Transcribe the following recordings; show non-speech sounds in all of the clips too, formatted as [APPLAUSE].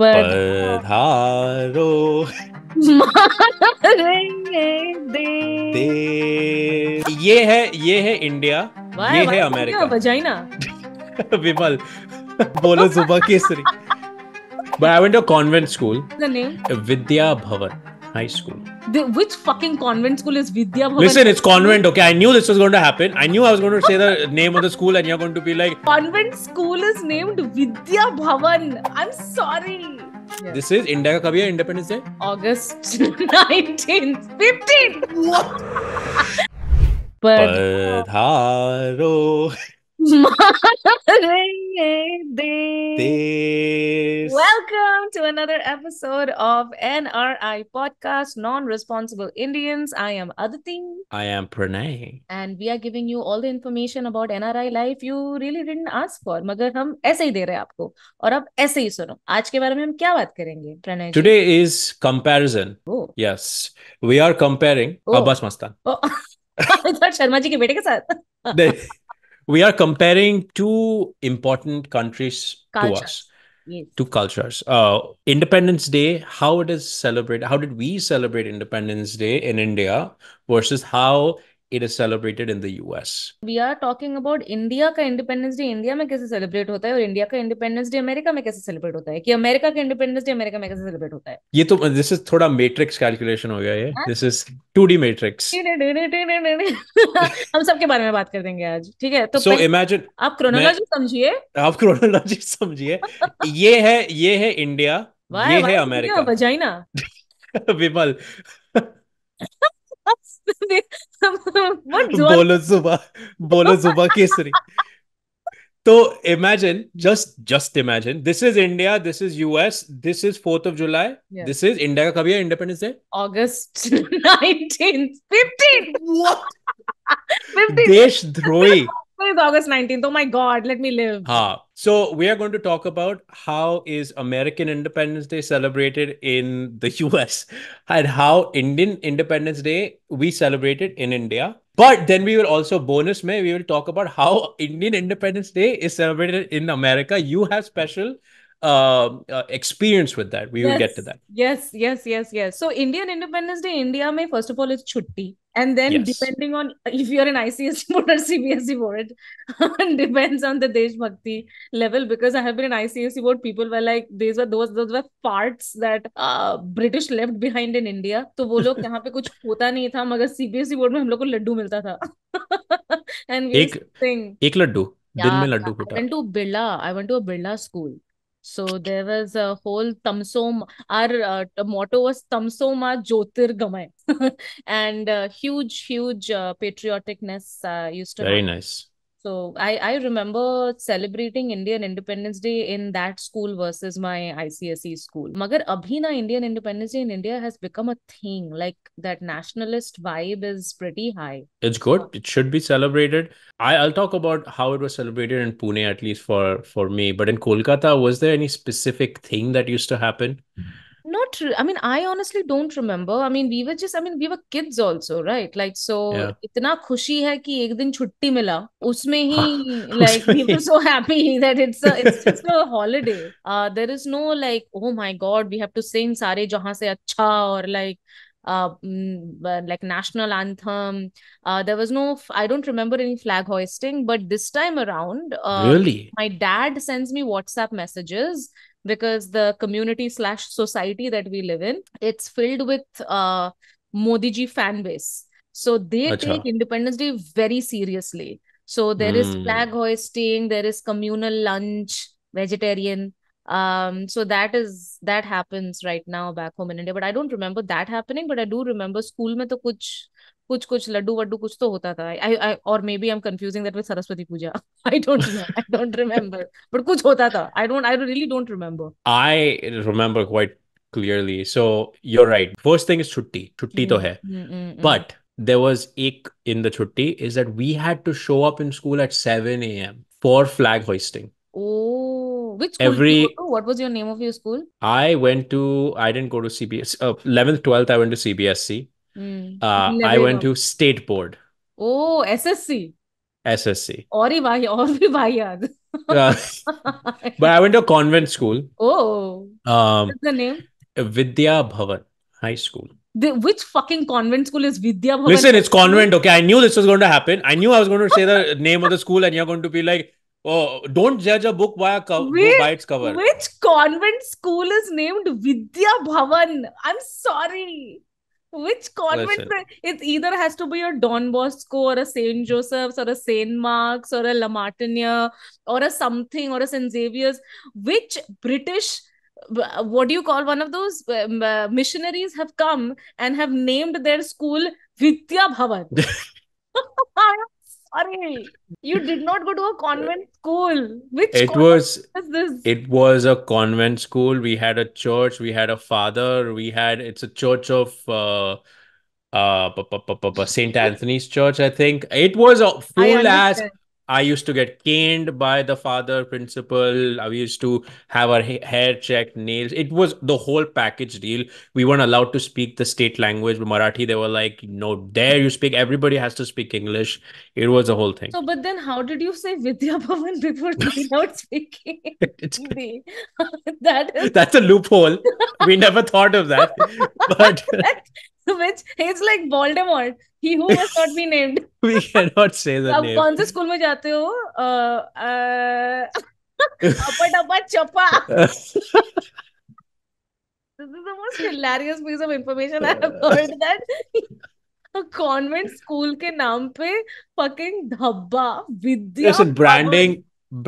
पधारो मारेंगे दे दे ये है ये है इंडिया वाए, ये वाए, है अमेरिका बजाई ना [LAUGHS] विमल बोलो सुबह केसरी but I went to convent school Vidya Bhavan high school. The, which fucking convent school is Vidya Bhavan? Listen, it's convent. Okay, I knew this was going to happen. I knew I was going to say the name of the school, and you're going to be like, convent school is named Vidya Bhavan. I'm sorry. Yes. This is India ka kabhi Independence Day? August 19th, [LAUGHS] 15th. What? but. Padharo. This. Welcome to another episode of NRI Podcast, Non Responsible Indians. I am Aditi. I am Pranay. And we are giving you all the information about NRI life you really didn't ask for. मगर हम ऐसे ही दे रहे हैं आपको और अब ऐसे ही सुनो आज के बारे में हम क्या बात करेंगे Pranay today is comparison yes we are comparing Abbas Mastan Sharma ji के बेटे के साथ we are comparing two important countries to us. Yes. Two cultures. Uh, Independence Day, how it is celebrated, how did we celebrate Independence Day in India versus how it is celebrated in the US. We are talking about India का independence day India में कैसे celebrate होता है और India का independence day America में कैसे celebrate होता है कि अमेरिका का इंडिपेंडेंस डे अमेरिका में कैसे सेलिब्रेट होता है ये तो दिस इज थोड़ा मैट्रिक्स कैलकुलेशन हो गया ये दिस इज 2D मैट्रिक्स हम सबके बारे में बात कर देंगे आज ठीक है तो सो so इमेजिन आप क्रोनोलॉजी समझिए आप क्रोनोलॉजी समझिए ये है ये है इंडिया ये है अमेरिका वजाइना विमल [LAUGHS] बोलो जुबा बोलो जुबा केसरी तो imagine just just imagine this is India this is US this is fourth of July this is India का कभी है इंडिपेंडेंस डे ऑगस्ट नाइनटीन देश देशद्रोही ऑगस्ट नाइनटीन तो my god let me live हाँ So we are going to talk about how is American Independence Day celebrated in the US [LAUGHS] and how Indian Independence Day we celebrated in India. But then we will also bonus may we will talk about how Indian Independence Day is celebrated in America. You have special uh, uh, experience with that. We yes, will get to that. Yes, yes, yes, yes. So Indian Independence Day India may first of all is chutti. And then yes. depending on if you're an ICS board or CBSE board, it depends on the Deshbhakti level. Because I have been an ICS board, people were like, these were those those were parts that uh, British left behind in India. So वो लोग यहाँ पे कुछ होता नहीं था मगर CBSE board में हम लोग को लड्डू मिलता था and we एक एक लड्डू दिन में Laddu I went to Birla. I went to a Birla school. So there was a whole Tamso. Our uh, motto was Tamso Ma gamay. [LAUGHS] and uh, huge, huge uh, patrioticness uh, used to. Very happen. nice. So I, I remember celebrating Indian Independence Day in that school versus my ICSE school. Magar abhina Indian Independence Day in India has become a thing. Like that nationalist vibe is pretty high. It's good. It should be celebrated. I, I'll talk about how it was celebrated in Pune at least for for me. But in Kolkata, was there any specific thing that used to happen? Mm-hmm Not, I mean, I honestly don't remember. I mean, we were just, I mean, we were kids also, right? Like, so yeah. itna khushi hai ki ek din chutti mila usme hi हाँ, like we were so happy that it's a, it's just a holiday. Uh, there is no like, oh my God, we have to sing sare jahan se acha or like Uh, mm, uh, like national anthem. Uh, there was no, I don't remember any flag hoisting, but this time around, uh, really, my dad sends me WhatsApp messages because the community slash society that we live in, it's filled with uh, Modi ji fan base. So they Achha. take Independence Day very seriously. So there mm. is hmm. flag hoisting, there is communal lunch, vegetarian um, so that is that happens right now back home in india but i don't remember that happening but i do remember school mein to kuch kuch kuch laddu vaddu kuch to hota tha I, I or maybe i'm confusing that with saraswati puja [LAUGHS] i don't i don't remember but kuch hota tha i don't i really don't remember i remember quite clearly so you're right first thing is chutti chutti mm, to mm, mm, mm. but there was ek in the chutti is that we had to show up in school at 7 a.m for flag hoisting oh, which school Every, What was your name of your school? I went to, I didn't go to CBS. Uh, 11th, 12th, I went to CBSC. Mm. Uh, I went to State Board. Oh, SSC. SSC. और ही भाई But I went to a convent school. Oh. Um, What's the name? Vidya Bhavan High School. The, which fucking convent school is Vidya Bhavan? Listen, it's convent. Okay, I knew this was going to happen. I knew I was going to say the name of the school, and you're going to be like, Oh, don't judge a book by, a by its cover. Which convent school is named Vidya Bhavan? I'm sorry. Which convent? It either has to be a Don Bosco or a St. Joseph's or a St. Mark's or a La Martiniere or a something or a St. Xavier's. Which British, what do you call one of those um, uh, missionaries have come and have named their school Vidya Bhavan? [LAUGHS] [LAUGHS] sorry. You did not go to a convent school. Which it was this? It was a convent school. We had a church. We had a father. We had it's a church of uh uh Saint Anthony's Church. I think it was a full ass I used to get caned by the father principal. We used to have our hair checked, nails. It was the whole package deal. We weren't allowed to speak the state language, Marathi. They were like, no, dare you speak. Everybody has to speak English. It was a whole thing. So, but then how did you say Vidya Bhavan before [LAUGHS] without speaking Hindi? [LAUGHS] [LAUGHS] that is... That's a loophole. We never thought of that. But which it's like Voldemort. He who must not be named. we cannot say the अब name. कौन से school में जाते हो? अपा डब्बा चपा. This is the most hilarious piece of information I have heard that convent school के नाम पे फकिंग धब्बा विद्या ब्रांडिंग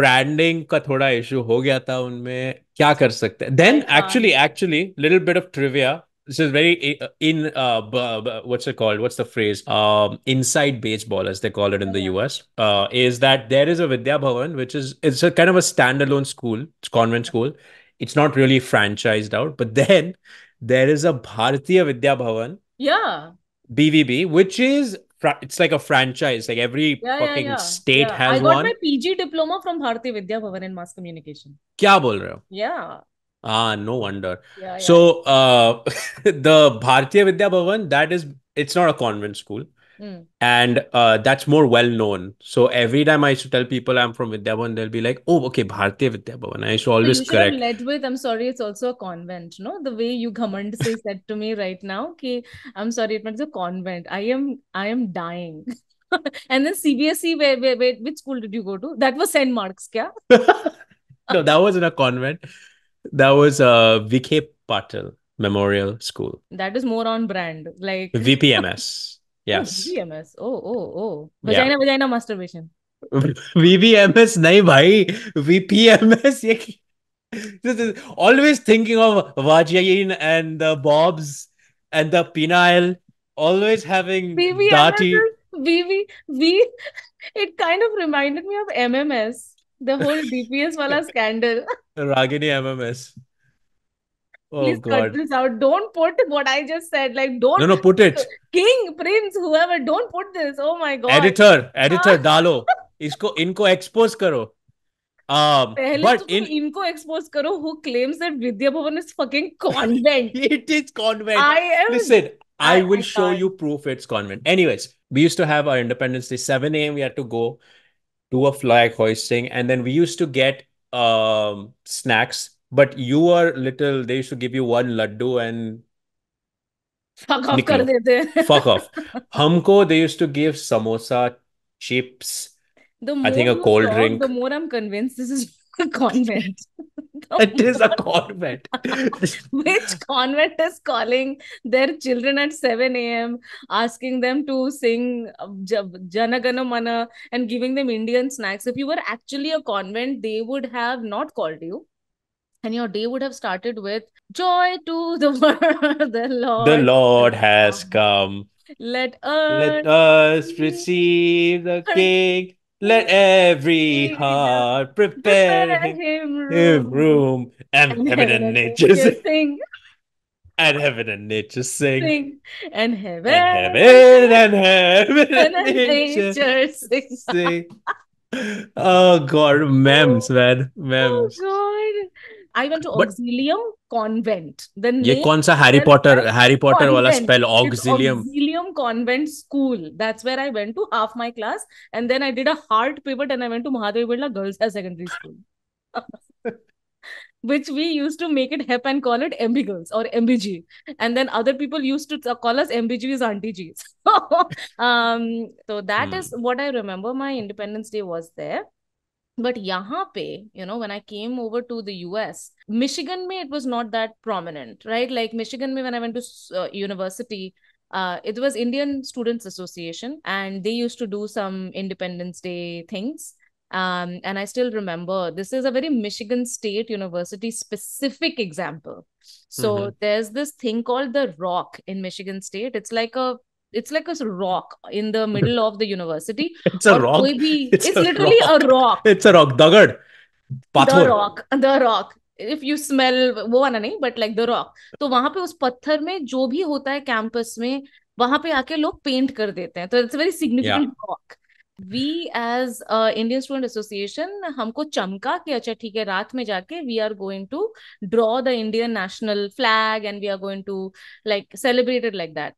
ब्रांडिंग का थोड़ा इशू हो गया था उनमें क्या कर सकते हैं then actually actually little bit of trivia this is very eh, eh, in uh, what's it called what's the phrase um inside baseball as they call it in the us uh, is that there is a vidya bhavan which is it's a kind of a standalone school it's convent school it's not really franchised out but [LAUGHS] then there is a bharatiya vidya bhavan yeah bvb which is it's like a franchise. Like every yeah, fucking yeah, yeah. state has one. I got one. my PG diploma from Bharatiya Vidya Bhavan in mass communication. Kya bol rahe Yeah. Ah, no wonder. Yeah, yeah. So uh, [LAUGHS] the Bharatiya Vidya Bhavan, that is, it's not a convent school. Mm. And uh, that's more well known. So every time I used to tell people I'm from Vidya Bhavan, they'll be like, oh, okay, Bharatiya Vidya Bhavan. I used to always so correct. led with, I'm sorry, it's also a convent. No, the way you Ghamand say said to me right now, okay, I'm sorry, it a convent. I am, I am dying. [LAUGHS] and then CBSE, where, where, where, which school did you go to? That was St. Mark's, kya? [LAUGHS] no, that was in a convent that was uh, VK Patel Memorial School. That is more on brand, like VPMS. [LAUGHS] Oh, yes. Oh, VPMS. Oh, oh, oh. Vagina, yeah. vagina masturbation. VVMS, [LAUGHS] nahi bhai. VPMS. this is always thinking of Vajayin and the Bobs and the Penile. Always having VVMS VV, v, it kind of reminded me of MMS, the whole DPS wala scandal. [LAUGHS] Ragini MMS. Oh, Please God. cut this out. Don't put what I just said. Like, don't. No, no, put it. King, prince, whoever. Don't put this. Oh my God. Editor, [LAUGHS] editor, dalo. Isko inko expose karo. Um, but in... inko expose karo. Who claims that Vidya Bhavan is fucking convent? [LAUGHS] it is convent. I am. Listen, I, I will show you proof it's convent. Anyways, we used to have our Independence Day 7 a.m. We had to go do a flag hoisting, and then we used to get um, snacks, but you are little. They used to give you one laddu and fuck off. Kar dete. fuck off. [LAUGHS] Humko they used to give samosa, chips. The more I think a cold talk, drink. The more I'm convinced this is a [LAUGHS] convent it [LAUGHS] is a convent. [LAUGHS] Which convent is calling their children at 7 a.m., asking them to sing uh, Janagana Mana and giving them Indian snacks? If you were actually a convent, they would have not called you and your day would have started with joy to the world [LAUGHS] the lord the lord has come let us let us receive the king let every heart prepare him room, room and, heaven and nature sing. And heaven and nature sing. sing. And heaven and heaven and heaven and, nature, nature sing. sing. oh god, [LAUGHS] memes, man. Oh, memes. Oh god. I went to but Auxilium Convent. Then ये कौन सा Harry Potter Harry Potter वाला spell Auxilium? Auxilium Convent School. That's where I went to half my class, and then I did a hard pivot and I went to Mahadev Girls High Secondary School. [LAUGHS] Which we used to make it hip and call it MB girls or MBG, and then other people used to call us MBGs, Auntie G's. [LAUGHS] um, so that hmm. is what I remember. My Independence Day was there but yahan you know when i came over to the us michigan me it was not that prominent right like michigan me when i went to uh, university uh, it was indian students association and they used to do some independence day things um, and i still remember this is a very michigan state university specific example so mm-hmm. there's this thing called the rock in michigan state it's like a it's like a rock in the [LAUGHS] middle of the university it's a rock bhi, [LAUGHS] it's, it's a literally rock. a rock [LAUGHS] it's a rock dagad the rock the if you smell वो वाला नहीं but like the rock तो वहां पे उस पत्थर में जो भी होता है कैंपस में वहां पे आके लोग पेंट कर देते हैं तो it's very significant rock we as Indian student association हमको चमका कि अच्छा ठीक है रात में जाके we are going to draw the Indian national flag and we are going to like celebrated like that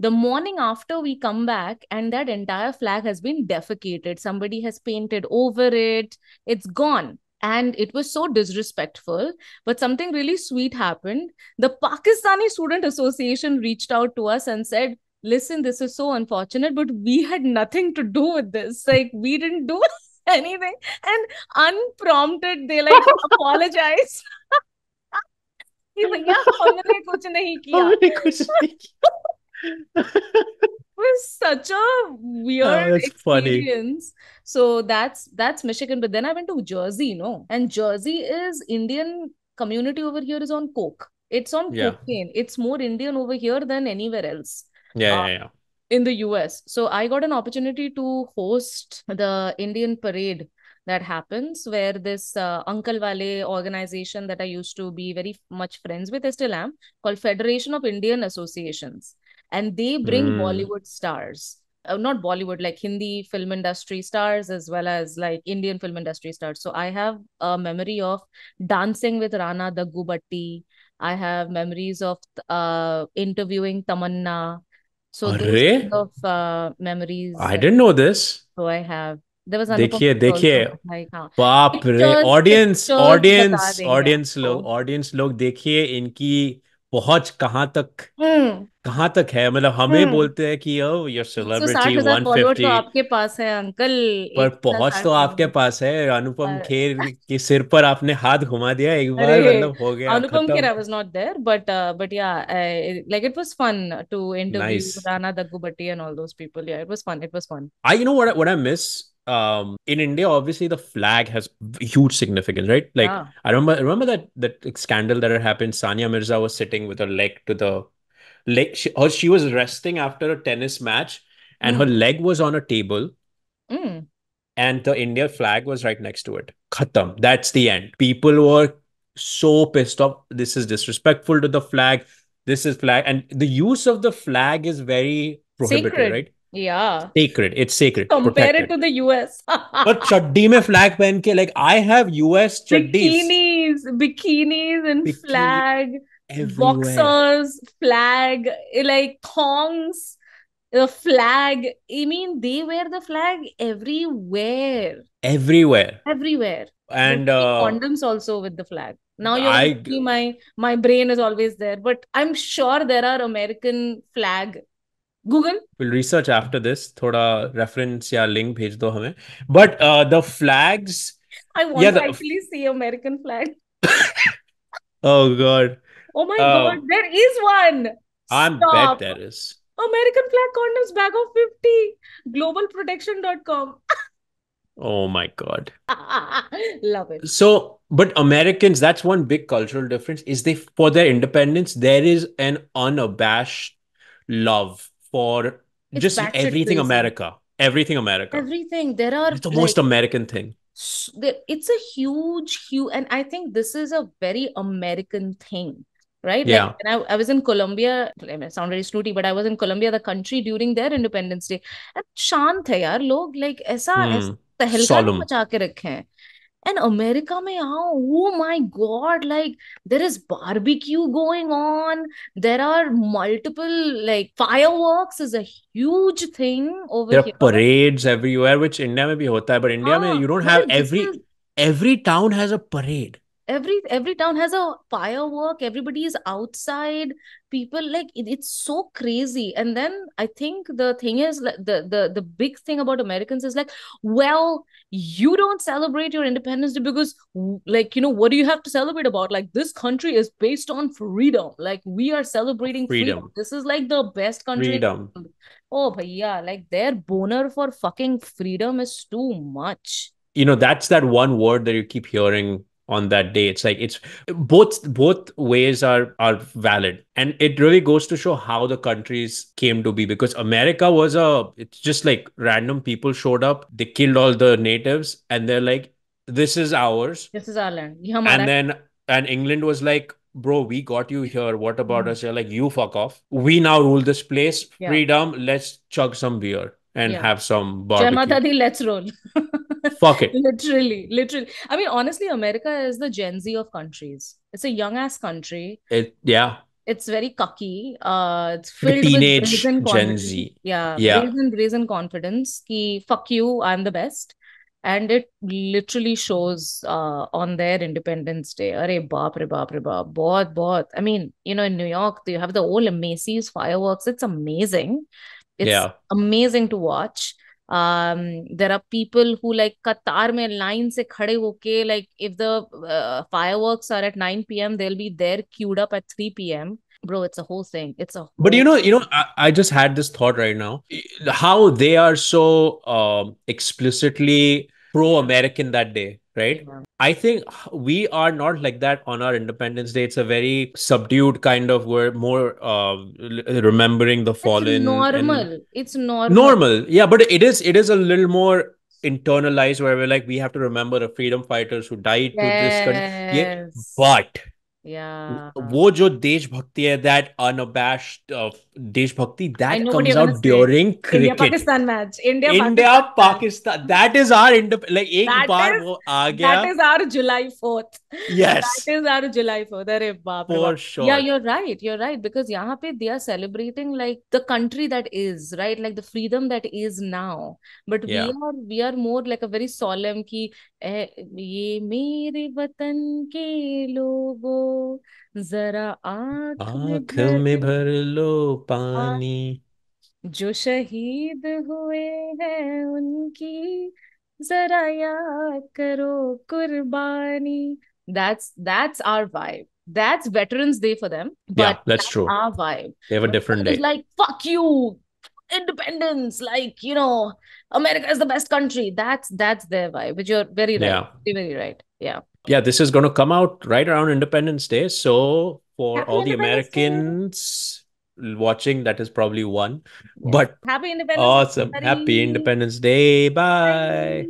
The morning after we come back, and that entire flag has been defecated. Somebody has painted over it, it's gone. And it was so disrespectful. But something really sweet happened. The Pakistani Student Association reached out to us and said, Listen, this is so unfortunate, but we had nothing to do with this. Like, we didn't do [LAUGHS] anything. And unprompted, they like [LAUGHS] apologized. भैया [LAUGHS] हमने कुछ नहीं किया हमने कुछ नहीं किया was such a weird oh, experience. Funny. So that's that's Michigan. But then I went to Jersey, you know, and Jersey is Indian community over here is on coke. It's on yeah. cocaine. It's more Indian over here than anywhere else. Yeah, uh, yeah, yeah. In the US. So I got an opportunity to host the Indian parade that happens where this uh, uncle Valley organization that i used to be very much friends with i still am called federation of indian associations and they bring mm. bollywood stars uh, not bollywood like hindi film industry stars as well as like indian film industry stars so i have a memory of dancing with rana the gubatti i have memories of uh, interviewing tamanna so Array? kind of uh, memories i didn't know this so i have there was देखिए देखिए बाप रे audience audience audience लोग audience लोग देखिए इनकी पहुंच कहाँ तक कहाँ तक है मतलब हमें हम्म। बोलते हैं कि ओ योर सेलिब्रिटी 150 तो आपके पास है अंकल पर पहुंच तो आपके पास है अनुपम खेर [LAUGHS] के सिर पर आपने हाथ घुमा दिया एक बार मतलब हो गया Anupam Kher I was not there but but yeah like it was fun to interview Rana Daggubati and all those people yeah it was fun it was fun I you know what what I miss um, in India, obviously the flag has huge significance, right? Like yeah. I remember remember that that scandal that had happened. Sania Mirza was sitting with her leg to the leg she, or she was resting after a tennis match and mm. her hmm. leg was on a table mm. and the india flag was right next to it khatam that's the end people were so pissed off this is disrespectful to the flag this is flag and the use of the flag is very prohibited right yeah. Sacred. It's sacred. Compare protected. it to the US. but chaddi mein flag pen ke, like I have US chaddis. Bikinis, bikinis and Bikini. flag everywhere. boxers, flag, eh, like thongs, the flag. I mean, they wear the flag everywhere. Everywhere. Everywhere. And uh, condoms also with the flag. Now you're I, my my brain is always there, but I'm sure there are American flag Google. Will research after this थोड़ा reference या link भेज दो हमें but the flags I want to actually see American flag. [LAUGHS] Oh God. Oh my oh. god, there is one. I'm bet there is. American flag condoms bag of 50. Globalprotection.com. [LAUGHS] oh my god. [LAUGHS] Love it. So, but Americans, that's one big cultural difference, is they for their independence, there is an unabashed love for it's just everything crazy. America. Everything America. Everything. There are it's the like, most American thing. It's a huge, huge, and I think this is a very American thing right? Yeah. Like, and I, I was in Colombia. I mean, sound very snooty, but I was in Colombia, the country during their Independence Day. And शांत है यार like ऐसा hmm. तहलका मचा के रखे And America may oh my god, like there is barbecue going on. There are multiple like fireworks is a huge thing over there here. There are parades everywhere, which India may be hota hai, but India ah, mein, you don't have every is... every town has a parade every every town has a firework everybody is outside people like it, it's so crazy and then i think the thing is the the the big thing about americans is like well you don't celebrate your independence day because like you know what do you have to celebrate about like this country is based on freedom like we are celebrating freedom, freedom. this is like the best country freedom oh but yeah like their boner for fucking freedom is too much you know that's that one word that you keep hearing on that day it's like it's both both ways are are valid and it really goes to show how the countries came to be because america was a it's just like random people showed up they killed all the natives and they're like this is ours this is our land and then and england was like bro we got you here what about mm-hmm. us you're like you fuck off we now rule this place yeah. freedom let's chug some beer and yeah. have some barbecue. let's roll [LAUGHS] Fuck it. literally, literally. I mean, honestly, America is the Gen Z of countries. It's a young ass country. It yeah. It's very cocky. Uh, it's filled the teenage with brazen Gen Z. Yeah, yeah. Brazen, brazen confidence. Ki, fuck you, I'm the best. And it literally shows uh, on their Independence Day. Arey baap re baap re baap. Bahut, bahut. I mean, you know, in New York, you have the old Macy's fireworks. It's amazing. It's yeah. amazing to watch um there are people who like qatar mein line se khade hoke like if the uh, fireworks are at 9 pm they'll be there queued up at 3 pm bro it's a whole thing it's a but you know you know I just had this thought right now how they are so um explicitly pro american that day right yeah. i think we are not like that on our independence day it's a very subdued kind of we're more uh, remembering the fallen it's normal and... it's normal normal yeah but it is it is a little more internalized where we're like we have to remember the freedom fighters who died yes. to this country yeah, but Yeah. वो जो देशभक्ति है that unabashed uh, देशभक्ति that comes out during say. cricket. India Pakistan match. India, India Pakistan. Pakistan. That is our like एक that bar is, वो आ गया. That is our July 4th. yes that is our july 4th are baap for sure yeah you're right you're right because yahan pe they are celebrating like the country that is right like the freedom that is now but yeah. we are we are more like a very solemn ki eh, ye mere watan ke logo जरा aankh आंख mein bhar lo pani jo shaheed hue हैं unki जरा याद करो कुर्बानी That's that's our vibe. That's Veterans Day for them. But yeah, that's, that's true. Our vibe. They have a different day. Like fuck you, independence. Like you know, America is the best country. That's that's their vibe. But you're very right. Yeah. very right. Yeah. Yeah. This is going to come out right around Independence Day. So for Happy all the Americans. Day watching that is probably one but happy independence awesome day. happy independence day bye. bye.